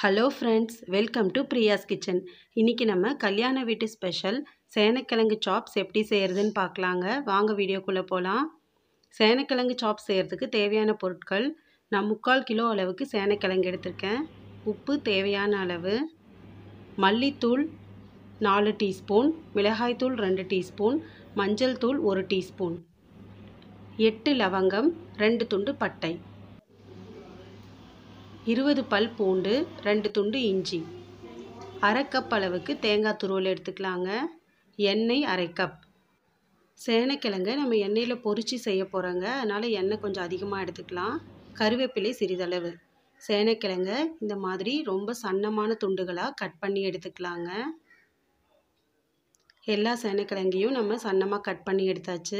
hello friends welcome to Priya's kitchen இன்றைக்கி நம்ம கல்யாண வீட்டு ஸ்பெஷல் சேனக்கிழங்கு சாப்ஸ் எப்படி செய்கிறதுன்னு பார்க்கலாங்க வாங்க வீடியோக்குள்ளே போகலாம் சேனக்கிழங்கு சாப்ஸ் செய்கிறதுக்கு தேவையான பொருட்கள் நான் முக்கால் கிலோ அளவுக்கு சேனக்கிழங்கு எடுத்திருக்கேன் உப்பு தேவையான அளவு மல்லித்தூள் நாலு டீஸ்பூன் மிளகாய்த்தூள் ரெண்டு டீஸ்பூன் மஞ்சள் தூள் ஒரு டீஸ்பூன் எட்டு லவங்கம் ரெண்டு துண்டு பட்டை இருபது பல் பூண்டு ரெண்டு துண்டு இஞ்சி அரை கப் அளவுக்கு தேங்காய் துருவல் எடுத்துக்கலாங்க எண்ணெய் அரை கப் சேனைக்கிழங்க நம்ம எண்ணெயில் பொறிச்சு செய்ய போகிறோங்க அதனால் எண்ணெய் கொஞ்சம் அதிகமாக எடுத்துக்கலாம் கருவேப்பிலை சிறிதளவு சேனைக்கிழங்க இந்த மாதிரி ரொம்ப சன்னமான துண்டுகளாக கட் பண்ணி எடுத்துக்கலாங்க எல்லா சேனக்கிழங்கையும் நம்ம சன்னமாக கட் பண்ணி எடுத்தாச்சு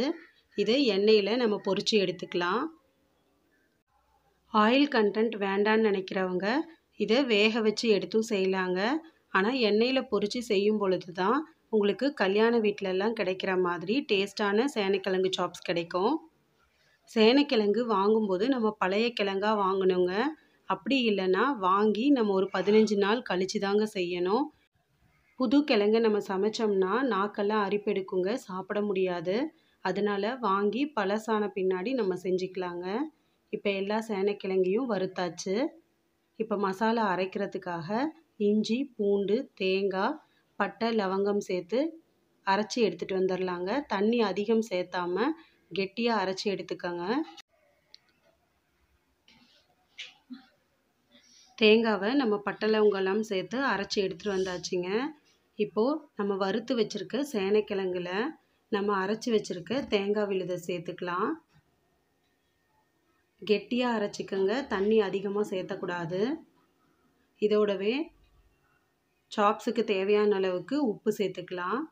இதை எண்ணெயில் நம்ம பொறிச்சு எடுத்துக்கலாம் ஆயில் கண்டென்ட் வேண்டான்னு நினைக்கிறவங்க இதை வேக வச்சு எடுத்தும் செய்யலாங்க ஆனால் எண்ணெயில் பொறிச்சு செய்யும் பொழுது தான் உங்களுக்கு கல்யாண வீட்டிலெல்லாம் கிடைக்கிற மாதிரி டேஸ்டான சேனைக்கிழங்கு சாப்ஸ் கிடைக்கும் சேனைக்கிழங்கு வாங்கும்போது நம்ம பழைய கிழங்காக வாங்கணுங்க அப்படி இல்லைன்னா வாங்கி நம்ம ஒரு பதினஞ்சு நாள் கழிச்சு தாங்க செய்யணும் புது கிழங்க நம்ம சமைச்சோம்னா நாக்கெல்லாம் அரிப்பெடுக்குங்க சாப்பிட முடியாது அதனால் வாங்கி பழசான பின்னாடி நம்ம செஞ்சுக்கலாங்க இப்போ எல்லா சேனைக்கிழங்கையும் வறுத்தாச்சு இப்போ மசாலா அரைக்கிறதுக்காக இஞ்சி பூண்டு தேங்காய் பட்டை லவங்கம் சேர்த்து அரைச்சி எடுத்துகிட்டு வந்துடலாங்க தண்ணி அதிகம் சேர்த்தாம கெட்டியாக அரைச்சி எடுத்துக்கோங்க தேங்காவை நம்ம பட்டை லவங்கம்லாம் சேர்த்து அரைச்சி எடுத்துகிட்டு வந்தாச்சுங்க இப்போது நம்ம வறுத்து வச்சுருக்க சேனைக்கிழங்குல நம்ம அரைச்சி வச்சுருக்க தேங்காய் விழுதை சேர்த்துக்கலாம் கெட்டியாக அரைச்சிக்கோங்க தண்ணி அதிகமாக சேர்த்தக்கூடாது இதோடவே சாப்ஸுக்கு தேவையான அளவுக்கு உப்பு சேர்த்துக்கலாம்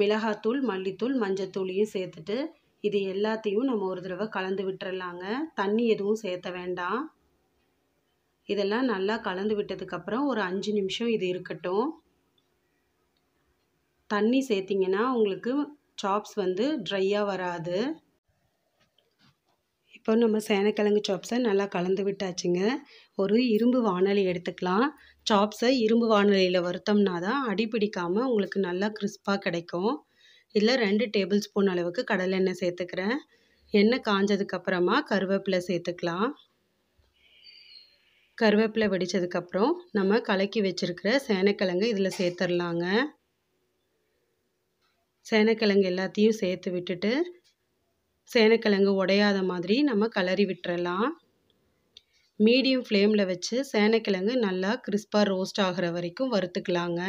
மிளகாத்தூள் மல்லித்தூள் மஞ்சத்தூளியும் சேர்த்துட்டு இது எல்லாத்தையும் நம்ம ஒரு தடவை கலந்து விட்டுறலாங்க தண்ணி எதுவும் சேர்த்த வேண்டாம் இதெல்லாம் நல்லா கலந்து விட்டதுக்கப்புறம் ஒரு அஞ்சு நிமிஷம் இது இருக்கட்டும் தண்ணி சேர்த்திங்கன்னா உங்களுக்கு சாப்ஸ் வந்து ட்ரையாக வராது இப்போ நம்ம சேனக்கிழங்கு சாப்ஸை நல்லா கலந்து விட்டாச்சுங்க ஒரு இரும்பு வானொலி எடுத்துக்கலாம் சாப்ஸை இரும்பு வானொலியில் வறுத்தோம்னா தான் அடிப்பிடிக்காமல் உங்களுக்கு நல்லா கிறிஸ்பாக கிடைக்கும் இதில் ரெண்டு டேபிள் ஸ்பூன் அளவுக்கு கடலெண்ணெய் சேர்த்துக்கிறேன் எண்ணெய் காஞ்சதுக்கப்புறமா கருவேப்பிலை சேர்த்துக்கலாம் கருவேப்பிலை வெடித்ததுக்கப்புறம் நம்ம கலக்கி வச்சுருக்கிற சேனக்கிழங்கு இதில் சேர்த்துடலாங்க சேனைக்கிழங்கு எல்லாத்தையும் சேர்த்து விட்டுட்டு சேனைக்கிழங்கு உடையாத மாதிரி நம்ம கலரி விட்டுறலாம் மீடியம் ஃப்ளேமில் வச்சு சேனைக்கிழங்கு நல்லா கிறிஸ்பாக ரோஸ்ட் ஆகிற வரைக்கும் வறுத்துக்கலாங்க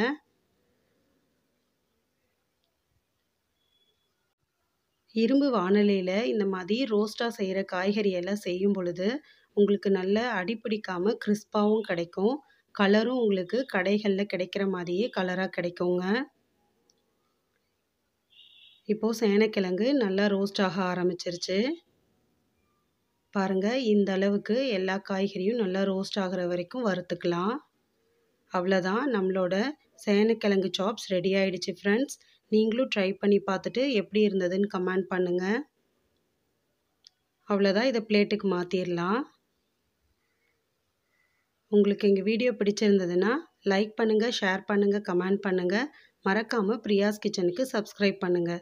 இரும்பு வானலியில் இந்த மாதிரி ரோஸ்ட்டாக செய்கிற காய்கறியெல்லாம் செய்யும் பொழுது உங்களுக்கு நல்ல அடிப்பிடிக்காமல் கிறிஸ்பாகவும் கிடைக்கும் கலரும் உங்களுக்கு கடைகளில் கிடைக்கிற மாதிரியே கலராக கிடைக்குங்க இப்போது சேனைக்கிழங்கு நல்லா ரோஸ்ட் ஆக ஆரம்பிச்சிருச்சு பாருங்கள் இந்த அளவுக்கு எல்லா காய்கறியும் நல்லா ரோஸ்ட் ஆகிற வரைக்கும் வறுத்துக்கலாம் அவ்வளோதான் நம்மளோட சேனைக்கிழங்கு சாப்ஸ் ரெடி ஆகிடுச்சு ஃப்ரெண்ட்ஸ் நீங்களும் ட்ரை பண்ணி பார்த்துட்டு எப்படி இருந்ததுன்னு கமெண்ட் பண்ணுங்கள் அவ்வளோதான் இதை பிளேட்டுக்கு மாற்றிடலாம் உங்களுக்கு எங்கள் வீடியோ பிடிச்சிருந்ததுன்னா லைக் பண்ணுங்கள் ஷேர் பண்ணுங்கள் கமெண்ட் பண்ணுங்கள் மறக்காமல் பிரியாஸ் கிச்சனுக்கு சப்ஸ்கிரைப் பண்ணுங்கள்